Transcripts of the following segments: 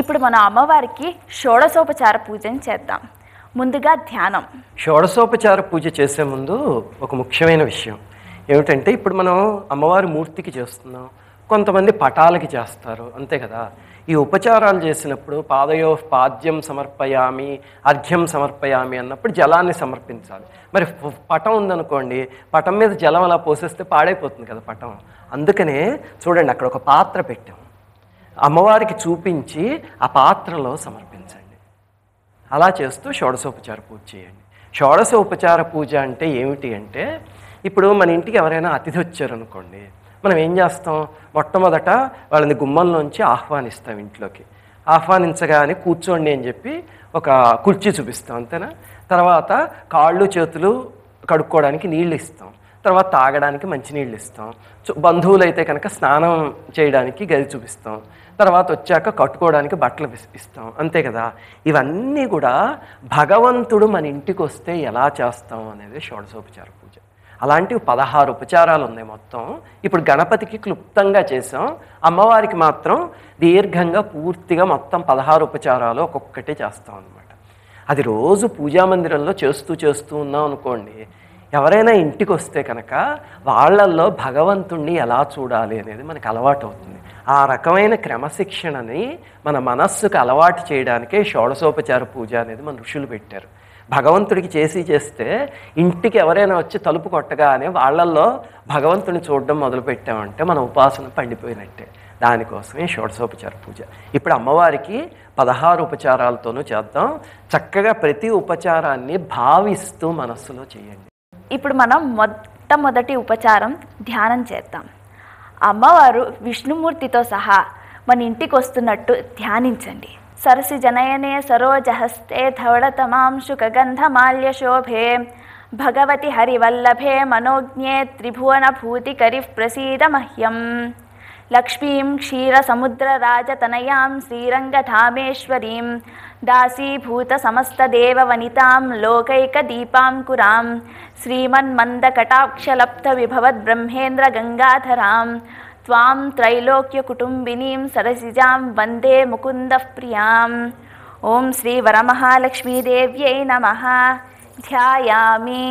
ఇప్పుడు మన అమ్మవారికి షోడశోపచార పూజను చేద్దాం ముందుగా ధ్యానం షోడశోపచార పూజ చేసే ముందు ఒక ముఖ్యమైన విషయం ఏమిటంటే ఇప్పుడు మనం అమ్మవారి మూర్తికి చేస్తున్నాం కొంతమంది పటాలకి చేస్తారు అంతే కదా ఈ ఉపచారాలు చేసినప్పుడు పాదయో పాద్యం సమర్పయామి అర్ఘ్యం సమర్పయామి అన్నప్పుడు జలాన్ని సమర్పించాలి మరి పటం ఉందనుకోండి పటం మీద జలం అలా పోసేస్తే పాడైపోతుంది కదా పటం అందుకనే చూడండి అక్కడ ఒక పాత్ర పెట్టాం అమ్మవారికి చూపించి ఆ పాత్రలో సమర్పించండి అలా చేస్తూ షోడశోపచార పూజ చేయండి షోడశోపచార పూజ అంటే ఏమిటి అంటే ఇప్పుడు మన ఇంటికి ఎవరైనా అతిథి వచ్చారనుకోండి మనం ఏం చేస్తాం మొట్టమొదట వాళ్ళని గుమ్మంలోంచి ఆహ్వానిస్తాం ఇంట్లోకి ఆహ్వానించగానే కూర్చోండి అని చెప్పి ఒక కుర్చీ చూపిస్తాం అంతేనా తర్వాత కాళ్ళు చేతులు కడుక్కోవడానికి నీళ్ళు ఇస్తాం తర్వాత తాగడానికి మంచినీళ్ళు ఇస్తాం బంధువులైతే కనుక స్నానం చేయడానికి గది చూపిస్తాం తర్వాత వచ్చాక కట్టుకోవడానికి బట్టలు ఇస్తాం అంతే కదా ఇవన్నీ కూడా భగవంతుడు మన ఇంటికి వస్తే ఎలా చేస్తాం అనేది షోడశోపచార పూజ అలాంటివి పదహారు ఉపచారాలు ఉన్నాయి మొత్తం ఇప్పుడు గణపతికి క్లుప్తంగా చేసాం అమ్మవారికి మాత్రం దీర్ఘంగా పూర్తిగా మొత్తం పదహారు ఉపచారాలు ఒక్కొక్కటి చేస్తాం అనమాట అది రోజు పూజా మందిరంలో చేస్తూ చేస్తూ ఉన్నాం అనుకోండి ఎవరైనా ఇంటికి వస్తే కనుక వాళ్ళల్లో భగవంతుణ్ణి ఎలా చూడాలి అనేది మనకు అలవాటు అవుతుంది ఆ రకమైన క్రమశిక్షణని మన మనస్సుకు అలవాటు చేయడానికే షోడశోపచార పూజ అనేది మన ఋషులు పెట్టారు భగవంతుడికి చేసి చేస్తే ఇంటికి ఎవరైనా వచ్చి తలుపు కొట్టగానే వాళ్ళల్లో భగవంతుని చూడడం మొదలుపెట్టామంటే మన ఉపాసన పండిపోయినట్టే దానికోసమే షోడశోపచార పూజ ఇప్పుడు అమ్మవారికి పదహారు ఉపచారాలతోనూ చేద్దాం చక్కగా ప్రతి ఉపచారాన్ని భావిస్తూ మనస్సులో చేయండి ఇప్పుడు మనం మొట్టమొదటి ఉపచారం ధ్యానం చేద్దాం అమ్మవారు విష్ణుమూర్తితో సహా మన ఇంటికి వస్తున్నట్టు ధ్యానించండి సరసి జనయనే సరోజహస్తే ధవళతమాం గంధమాల్య శోభే భగవతి హరివల్లభే మనోజ్ఞే త్రిభువన భూతికరి ప్రసీద మహ్యం लक्ष्मीं क्षीरसमुद्रराजतनयां श्रीरङ्गधामेश्वरीं दासीभूतसमस्तदेववनितां लोकैकदीपाङ्कुरां श्रीमन्मन्दकटाक्षलप्तविभवद्ब्रह्मेन्द्रगङ्गाधरां त्वां त्रैलोक्यकुटुम्बिनीं सदसिजां वन्दे मुकुन्दः प्रियाम् ॐ श्रीवरमहालक्ष्मीदेव्यै नमः ध्यायामि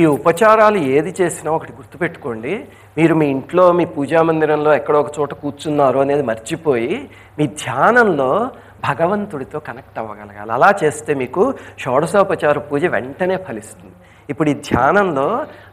ఈ ఉపచారాలు ఏది చేసినా ఒకటి గుర్తుపెట్టుకోండి మీరు మీ ఇంట్లో మీ పూజా మందిరంలో ఎక్కడో ఒక చోట కూర్చున్నారు అనేది మర్చిపోయి మీ ధ్యానంలో భగవంతుడితో కనెక్ట్ అవ్వగలగాలి అలా చేస్తే మీకు షోడశోపచార పూజ వెంటనే ఫలిస్తుంది ఇప్పుడు ఈ ధ్యానంలో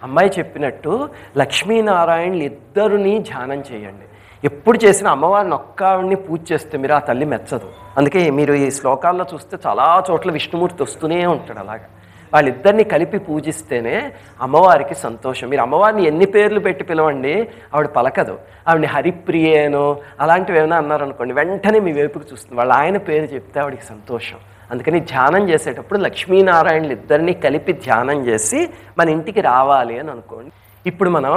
అమ్మాయి చెప్పినట్టు లక్ష్మీనారాయణులు ఇద్దరిని ధ్యానం చేయండి ఎప్పుడు చేసిన అమ్మవారిని ఒక్క పూజ చేస్తే మీరు ఆ తల్లి మెచ్చదు అందుకే మీరు ఈ శ్లోకాల్లో చూస్తే చాలా చోట్ల విష్ణుమూర్తి వస్తూనే ఉంటాడు అలాగా వాళ్ళిద్దరిని కలిపి పూజిస్తేనే అమ్మవారికి సంతోషం మీరు అమ్మవారిని ఎన్ని పేర్లు పెట్టి పిలవండి ఆవిడ పలకదు ఆవిడని హరిప్రియేనో అలాంటివి ఏమైనా అన్నారనుకోండి వెంటనే మీ వైపుకి చూస్తుంది వాళ్ళు ఆయన పేరు చెప్తే ఆవిడికి సంతోషం అందుకని ధ్యానం చేసేటప్పుడు లక్ష్మీనారాయణలు ఇద్దరిని కలిపి ధ్యానం చేసి మన ఇంటికి రావాలి అని అనుకోండి ఇప్పుడు మనం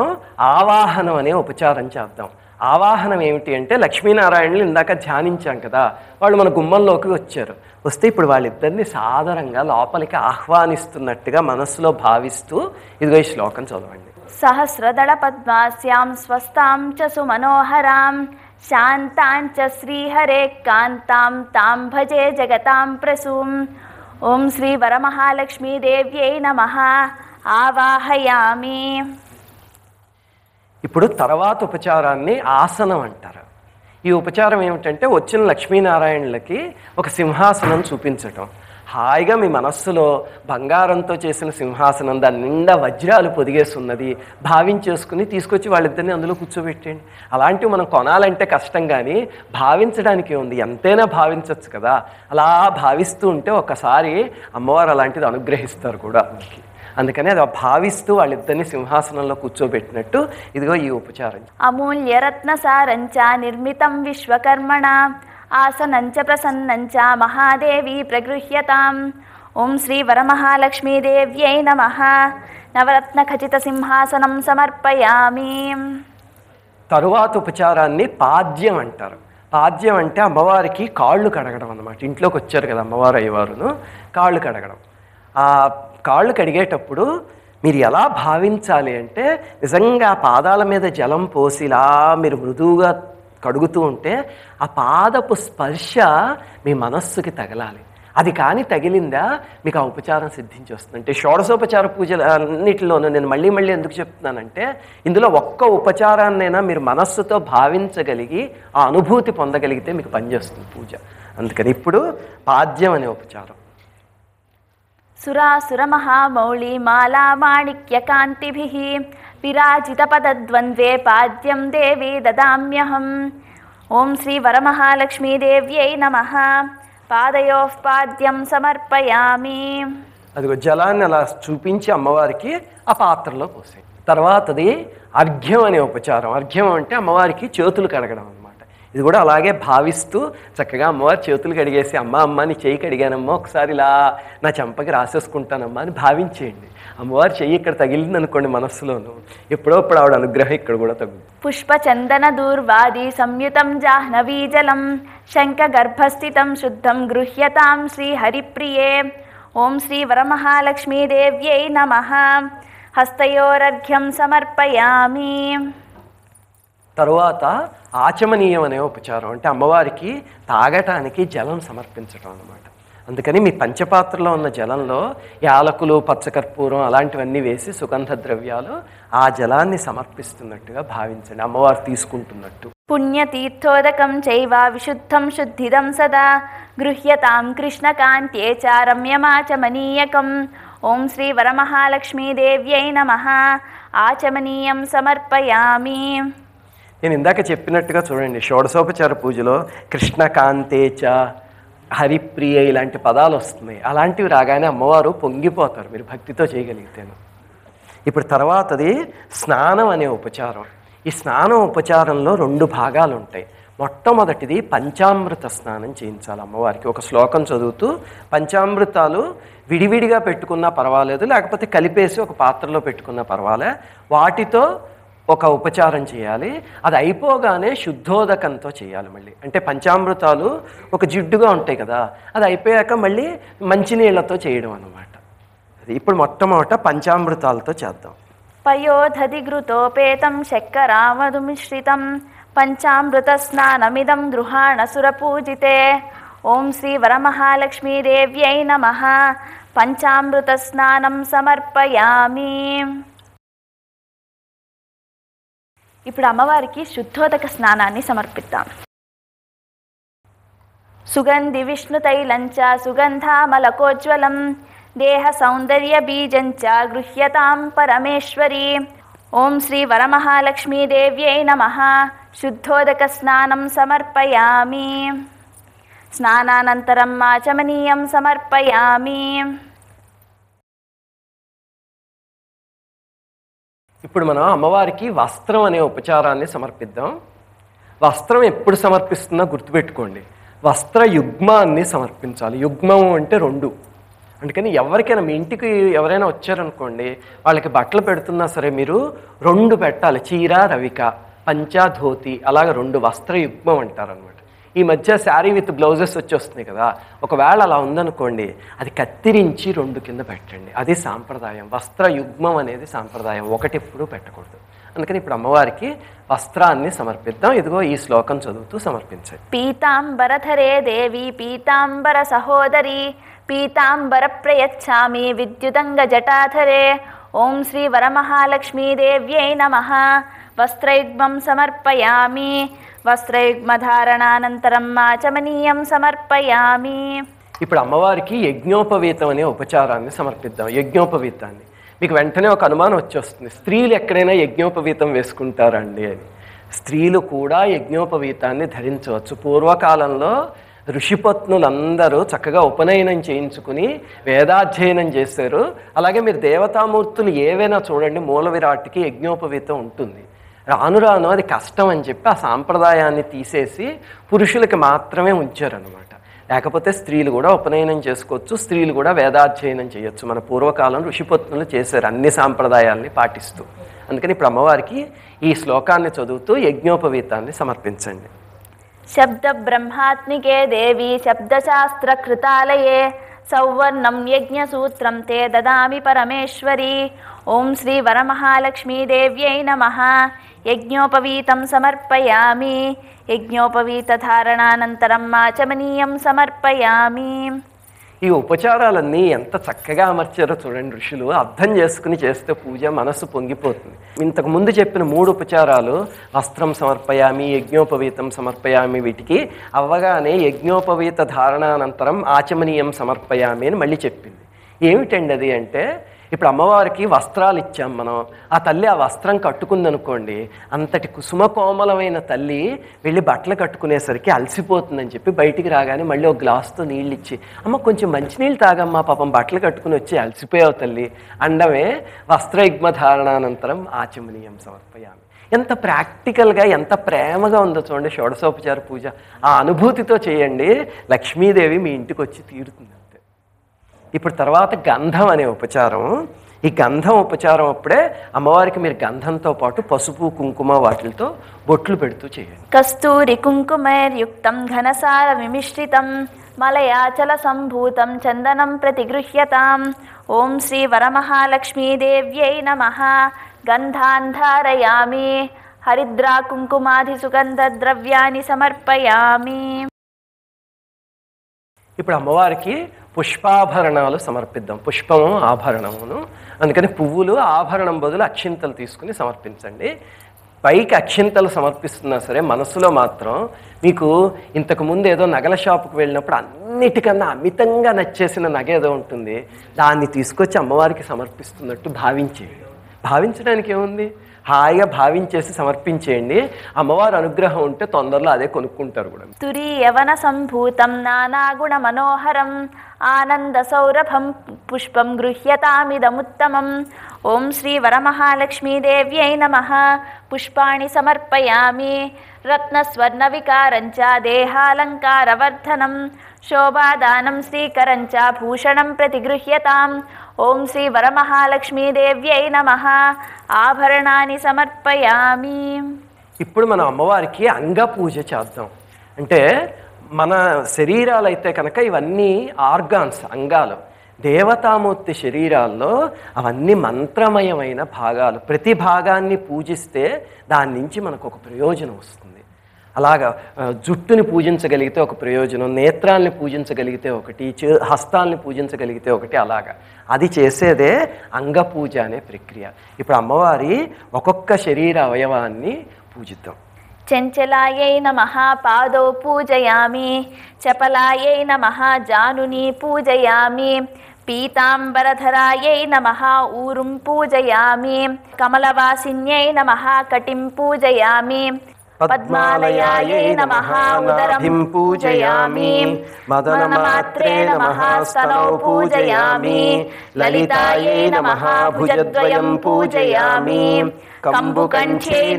ఆవాహనం అనే ఉపచారం చేద్దాం ఆవాహనం ఏమిటి అంటే లక్ష్మీనారాయణలు ఇందాక ధ్యానించాం కదా వాళ్ళు మన గుమ్మంలోకి వచ్చారు వస్తే ఇప్పుడు వాళ్ళిద్దరిని సాధారణంగా లోపలికి ఆహ్వానిస్తున్నట్టుగా మనస్సులో భావిస్తూ ఇదిగో ఈ శ్లోకం చదవండి సహస్రదళ పద్మాస్యాం స్వస్థాం చ సుమనోహరాం చ శ్రీహరే కాంతాం తాం భజే జగతాం ప్రసూం ఓం శ్రీ వరమహాలక్ష్మీదేవ్యై నమ ఆవాహయామి ఇప్పుడు తర్వాత ఉపచారాన్ని ఆసనం అంటారు ఈ ఉపచారం ఏమిటంటే వచ్చిన లక్ష్మీనారాయణులకి ఒక సింహాసనం చూపించటం హాయిగా మీ మనస్సులో బంగారంతో చేసిన సింహాసనం దాని నిండా వజ్రాలు ఉన్నది భావించేసుకుని తీసుకొచ్చి వాళ్ళిద్దరిని అందులో కూర్చోబెట్టండి అలాంటివి మనం కొనాలంటే కష్టం కానీ భావించడానికి ఉంది ఎంతైనా భావించవచ్చు కదా అలా భావిస్తూ ఉంటే ఒకసారి అమ్మవారు అలాంటిది అనుగ్రహిస్తారు కూడా మనకి అందుకని అది భావిస్తూ వాళ్ళిద్దరిని సింహాసనంలో కూర్చోబెట్టినట్టు ఇదిగో ఈ ఉపచారం అమూల్యరత్న సారంచ నిర్మితం విశ్వకర్మణ ఆసనంచ ప్రసన్నంచ మహాదేవి ప్రగృహ్యతాం ఓం శ్రీ వరమహాలక్ష్మీదేవ్యై నమ నవరత్న ఖచిత సింహాసనం సమర్పయామి తరువాత ఉపచారాన్ని పాద్యం అంటారు పాద్యం అంటే అమ్మవారికి కాళ్ళు కడగడం అనమాట ఇంట్లోకి వచ్చారు కదా అమ్మవారు అయ్యవారును కాళ్ళు కడగడం కాళ్ళు కడిగేటప్పుడు మీరు ఎలా భావించాలి అంటే నిజంగా పాదాల మీద జలం పోసిలా మీరు మృదువుగా కడుగుతూ ఉంటే ఆ పాదపు స్పర్శ మీ మనస్సుకి తగలాలి అది కానీ తగిలిందా మీకు ఆ ఉపచారం సిద్ధించి వస్తుంది అంటే షోడశోపచార పూజలు అన్నిటిలోనూ నేను మళ్ళీ మళ్ళీ ఎందుకు చెప్తున్నానంటే ఇందులో ఒక్క ఉపచారాన్నైనా మీరు మనస్సుతో భావించగలిగి ఆ అనుభూతి పొందగలిగితే మీకు పనిచేస్తుంది పూజ అందుకని ఇప్పుడు పాద్యం అనే ఉపచారం సురాసురమహామౌళి విరాజిత పదద్వంద్వే పాద్యం దేవి దదామ్యహం ఓం శ్రీ వరమహాలక్ష్మీదేవ్యై నమ పాదయో పాద్యం సమర్పయామి అదిగో జలాన్ని అలా చూపించి అమ్మవారికి ఆ పాత్రలో పోసాయి తర్వాతది అర్ఘ్యం అనే ఉపచారం అర్ఘ్యం అంటే అమ్మవారికి చేతులు కడగడం అన్నమాట ఇది కూడా అలాగే భావిస్తూ చక్కగా అమ్మవారు చేతులు కడిగేసి అమ్మ అమ్మ నీ చెయ్యి కడిగానమ్మా ఒకసారి ఇలా నా చెంపకి రాసేసుకుంటానమ్మా అని భావించేయండి అమ్మవారు చెయ్యి ఇక్కడ తగిలింది అనుకోండి మనస్సులోను ఎప్పుడో అప్పుడు ఆవిడ అనుగ్రహం ఇక్కడ కూడా తగ్గు పుష్ప చందన దూర్వాది సంయుతం జాహ్నవీ జలం శంఖ గర్భస్థితం శుద్ధం గృహ్యతాం శ్రీ హరిప్రియే ఓం శ్రీ వరమహాలక్ష్మీదేవ్యై నమ హస్తయోరఘ్యం సమర్పయామి తరువాత ఆచమనీయం అనే ఉపచారం అంటే అమ్మవారికి తాగటానికి జలం సమర్పించటం అన్నమాట అందుకని మీ పంచపాత్రలో ఉన్న జలంలో యాలకులు పచ్చకర్పూరం అలాంటివన్నీ వేసి సుగంధ ద్రవ్యాలు ఆ జలాన్ని సమర్పిస్తున్నట్టుగా భావించండి అమ్మవారు తీసుకుంటున్నట్టు పుణ్యతీర్థోదకం చైవ విశుద్ధం శుద్ధిదం సదా గృహ్యతాం కృష్ణకాంత్యే చ రమ్యమాచమనీయకం ఓం శ్రీ వరమహాలక్ష్మీదేవ్యై నమ ఆచమనీయం సమర్పయామి నేను ఇందాక చెప్పినట్టుగా చూడండి షోడశోపచార పూజలో కృష్ణకాంతేచ హరిప్రియ ఇలాంటి పదాలు వస్తున్నాయి అలాంటివి రాగానే అమ్మవారు పొంగిపోతారు మీరు భక్తితో చేయగలిగితేను ఇప్పుడు తర్వాతది స్నానం అనే ఉపచారం ఈ స్నానం ఉపచారంలో రెండు భాగాలు ఉంటాయి మొట్టమొదటిది పంచామృత స్నానం చేయించాలి అమ్మవారికి ఒక శ్లోకం చదువుతూ పంచామృతాలు విడివిడిగా పెట్టుకున్నా పర్వాలేదు లేకపోతే కలిపేసి ఒక పాత్రలో పెట్టుకున్నా పర్వాలే వాటితో ఒక ఉపచారం చేయాలి అది అయిపోగానే శుద్ధోదకంతో చేయాలి మళ్ళీ అంటే పంచామృతాలు ఒక జిడ్డుగా ఉంటాయి కదా అది అయిపోయాక మళ్ళీ మంచినీళ్లతో చేయడం అనమాట అది ఇప్పుడు మొట్టమొదట పంచామృతాలతో చేద్దాం ఘృతోపేతం శక్కరామధు మిశ్రితం పంచామృత స్నానమిదం గృహాణ సురపూజితే ఓం శ్రీ వరమహాలక్ష్మీదేవ్యై నమ పంచామృత స్నానం సమర్పయామి ఇప్పుడు అమ్మవారికి శుద్ధోదక స్నానాన్ని సమర్పిద్దాం సుగంధి విష్ణు విష్ణుతైలంచ సుగంధామలకోజ్వలం దేహ సౌందర్య బీజంచ గృహ్యతాం పరమేశ్వరి ఓం శ్రీ వరమహాలక్ష్మీదేవ్యై నమ శుద్ధోదక స్నానం సమర్పయామి స్నానానంతరం ఆచమనీయం సమర్పయామి ఇప్పుడు మనం అమ్మవారికి వస్త్రం అనే ఉపచారాన్ని సమర్పిద్దాం వస్త్రం ఎప్పుడు సమర్పిస్తున్నా గుర్తుపెట్టుకోండి వస్త్ర యుగ్మాన్ని సమర్పించాలి యుగ్మం అంటే రెండు అందుకని ఎవరికైనా మీ ఇంటికి ఎవరైనా వచ్చారనుకోండి వాళ్ళకి బట్టలు పెడుతున్నా సరే మీరు రెండు పెట్టాలి చీర రవిక పంచా ధోతి అలాగ రెండు వస్త్ర యుగ్మం అంటారనమాట ఈ మధ్య శారీ విత్ బ్లౌజెస్ వచ్చేస్తుంది కదా ఒకవేళ అలా ఉందనుకోండి అది కత్తిరించి రెండు కింద పెట్టండి అది సాంప్రదాయం వస్త్ర యుగ్మం అనేది సాంప్రదాయం ఒకటి ఎప్పుడు పెట్టకూడదు అందుకని ఇప్పుడు అమ్మవారికి వస్త్రాన్ని సమర్పిద్దాం ఇదిగో ఈ శ్లోకం చదువుతూ సమర్పించండి పీతాంబరధరే దేవి పీతాంబర సహోదరి పీతాంబర ప్రయచ్చామి విద్యుదంగ జటాధరే ఓం శ్రీ వరమహాలక్ష్మీదేవ్యై నమ వస్త్రయుగ్మం సమర్పయామి వస్త్రయుగ్మధారణానంతరం ఆచమనీయం సమర్పయామి ఇప్పుడు అమ్మవారికి యజ్ఞోపవీతం అనే ఉపచారాన్ని సమర్పిద్దాం యజ్ఞోపవీతాన్ని మీకు వెంటనే ఒక అనుమానం వచ్చేస్తుంది స్త్రీలు ఎక్కడైనా యజ్ఞోపవీతం వేసుకుంటారండి అని స్త్రీలు కూడా యజ్ఞోపవీతాన్ని ధరించవచ్చు పూర్వకాలంలో ఋషిపత్నులందరూ చక్కగా ఉపనయనం చేయించుకుని వేదాధ్యయనం చేశారు అలాగే మీరు దేవతామూర్తులు ఏవైనా చూడండి మూల విరాట్కి యజ్ఞోపవీతం ఉంటుంది రానురాను అది కష్టం అని చెప్పి ఆ సాంప్రదాయాన్ని తీసేసి పురుషులకి మాత్రమే ఉంచారనమాట లేకపోతే స్త్రీలు కూడా ఉపనయనం చేసుకోవచ్చు స్త్రీలు కూడా వేదాధ్యయనం చేయొచ్చు మన పూర్వకాలం ఋషిపత్నులు చేశారు అన్ని సాంప్రదాయాల్ని పాటిస్తూ అందుకని ఇప్పుడు అమ్మవారికి ఈ శ్లోకాన్ని చదువుతూ యజ్ఞోపవీతాన్ని సమర్పించండి శబ్ద బ్రహ్మాత్మికే దేవి శబ్దశాస్త్ర కృతాలయే సౌవర్ణం యజ్ఞ సూత్రం తే దదామి పరమేశ్వరి ఓం శ్రీ వరమహాలక్ష్మీదేవ్యై నమ యజ్ఞోపవీతం సమర్పయామి యజ్ఞోపవీతధారణానంతరం ఆచమనీయం సమర్పయామి ఈ ఉపచారాలన్నీ ఎంత చక్కగా అమర్చారో చూడండి ఋషులు అర్థం చేసుకుని చేస్తే పూజ మనసు పొంగిపోతుంది ఇంతకు ముందు చెప్పిన మూడు ఉపచారాలు వస్త్రం సమర్పయామి యజ్ఞోపవీతం సమర్పయామి వీటికి అవ్వగానే యజ్ఞోపవీత ధారణానంతరం ఆచమనీయం సమర్పయామి అని మళ్ళీ చెప్పింది ఏమిటండి అది అంటే ఇప్పుడు అమ్మవారికి వస్త్రాలు ఇచ్చాం మనం ఆ తల్లి ఆ వస్త్రం కట్టుకుందనుకోండి అంతటి కుసుమ కోమలమైన తల్లి వెళ్ళి బట్టలు కట్టుకునేసరికి అలసిపోతుందని చెప్పి బయటికి రాగానే మళ్ళీ ఒక గ్లాస్తో నీళ్ళు ఇచ్చి అమ్మ కొంచెం మంచినీళ్ళు తాగమ్మా పాపం బట్టలు కట్టుకుని వచ్చి అలసిపోయావు తల్లి అండమే వస్త్రయుగ్మధారణానంతరం ఆచమనీయం సమర్పయామి ఎంత ప్రాక్టికల్గా ఎంత ప్రేమగా ఉందో చూడండి షోడసోపచార పూజ ఆ అనుభూతితో చేయండి లక్ష్మీదేవి మీ ఇంటికి వచ్చి తీరుతుంది ఇప్పుడు తర్వాత గంధం అనే ఉపచారం ఈ గంధం ఉపచారం అప్పుడే అమ్మవారికి మీరు గంధంతో పాటు పసుపు కుంకుమ వాటితో బొట్లు పెడుతూ చేయండి కస్తూరి కుంకుమైర్యుక్తం ఘనసార విమిశ్రితం మలయాచల సంభూతం చందనం ప్రతిగృహ్యతాం ఓం శ్రీ వరమహాలక్ష్మీదేవ్యై నమ గంధాంధారయామి హరిద్రా కుంకుమాది సుగంధ ద్రవ్యాన్ని సమర్పయామి ఇప్పుడు అమ్మవారికి పుష్పాభరణాలు సమర్పిద్దాం పుష్పము ఆభరణమును అందుకని పువ్వులు ఆభరణం బదులు అక్షింతలు తీసుకుని సమర్పించండి పైకి అక్షింతలు సమర్పిస్తున్నా సరే మనసులో మాత్రం మీకు ఇంతకుముందు ఏదో నగల షాపుకు వెళ్ళినప్పుడు అన్నిటికన్నా అమితంగా నచ్చేసిన నగ ఏదో ఉంటుంది దాన్ని తీసుకొచ్చి అమ్మవారికి సమర్పిస్తున్నట్టు భావించేవి భావించడానికి ఏముంది హాయిగా భావించేసి సమర్పించేయండి అమ్మవారు అనుగ్రహం ఉంటే తొందరలో అదే కొనుక్కుంటారు కూడా తురి యవన సంభూతం నానాగుణ మనోహరం ఆనంద సౌరభం పుష్పం గృహ్యతామిదముత్తమం ఓం శ్రీ వరమహాలక్ష్మీదేవ్యై నమ పుష్పాణి సమర్పయామి రత్నస్వర్ణ వికారంచ దేహాలంకారవర్ధనం శోభాదానం శ్రీకరంచ భూషణం ప్రతిగృహ్యతాం ఓం శ్రీ వరమహాలక్ష్మీదేవ్యై నమ ఆభరణాన్ని సమర్పయామి ఇప్పుడు మనం అమ్మవారికి అంగ పూజ చేద్దాం అంటే మన శరీరాలు అయితే కనుక ఇవన్నీ ఆర్గాన్స్ అంగాలు దేవతామూర్తి శరీరాల్లో అవన్నీ మంత్రమయమైన భాగాలు ప్రతి భాగాన్ని పూజిస్తే దాని నుంచి మనకు ఒక ప్రయోజనం వస్తుంది అలాగా జుట్టుని పూజించగలిగితే ఒక ప్రయోజనం నేత్రాల్ని పూజించగలిగితే ఒకటి హస్తాలని హస్తాల్ని పూజించగలిగితే ఒకటి అలాగా అది చేసేదే అంగపూజ అనే ప్రక్రియ ఇప్పుడు అమ్మవారి ఒక్కొక్క శరీర అవయవాన్ని పూజిద్దాం చెంచలాయైన మహాపాదో పూజయామి చపలాయైన మహాజానుని పూజయామి పీతాంబరధరాయై నమ ఊరుం పూజయామి కమలవాసిన్యై నమ కటిం పూజయామి नमः पूजयामि मदनमात्रे नमः स्तनौ पूजयामि ललितायै नूजयामि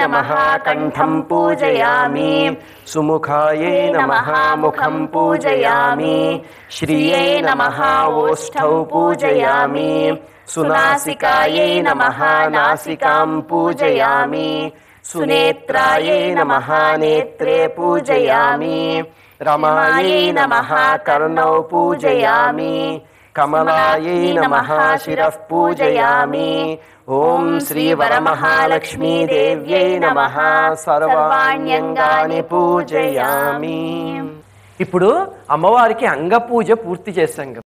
नमः महाकण्ठम् पूजयामि सुमुखायै नमः मुखं पूजयामि श्रिये नमः ओष्ठौ पूजयामि नमः महानासिकाम् पूजयामि సునేత్రాయే నమ నేత్రే పూజయామి రమాయే నమ కర్ణౌ పూజయామి కమలాయై నమ పూజయామి ఓం శ్రీ వరమహాలక్ష్మీదేవ్యై నమ సర్వాణ్యంగాని పూజయామి ఇప్పుడు అమ్మవారికి అంగపూజ పూర్తి చేశాం